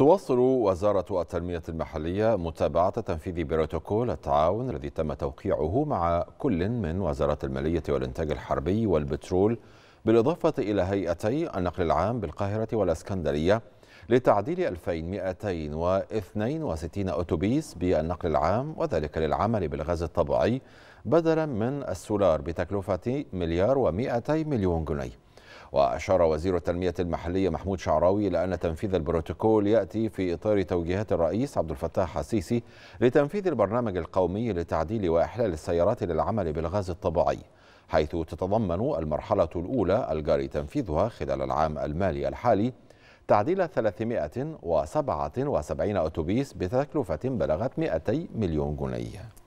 تواصل وزارة التنمية المحلية متابعة تنفيذ بروتوكول التعاون الذي تم توقيعه مع كل من وزارة المالية والإنتاج الحربي والبترول بالإضافة إلى هيئتي النقل العام بالقاهرة والإسكندرية لتعديل 2262 أتوبيس بالنقل العام وذلك للعمل بالغاز الطبيعي بدلا من السولار بتكلفة مليار و200 مليون جنيه وأشار وزير التنمية المحلية محمود شعراوي إلى أن تنفيذ البروتوكول يأتي في إطار توجيهات الرئيس عبد الفتاح السيسي لتنفيذ البرنامج القومي لتعديل وإحلال السيارات للعمل بالغاز الطبيعي حيث تتضمن المرحلة الأولى الجاري تنفيذها خلال العام المالي الحالي تعديل 377 أتوبيس بتكلفة بلغت 200 مليون جنيه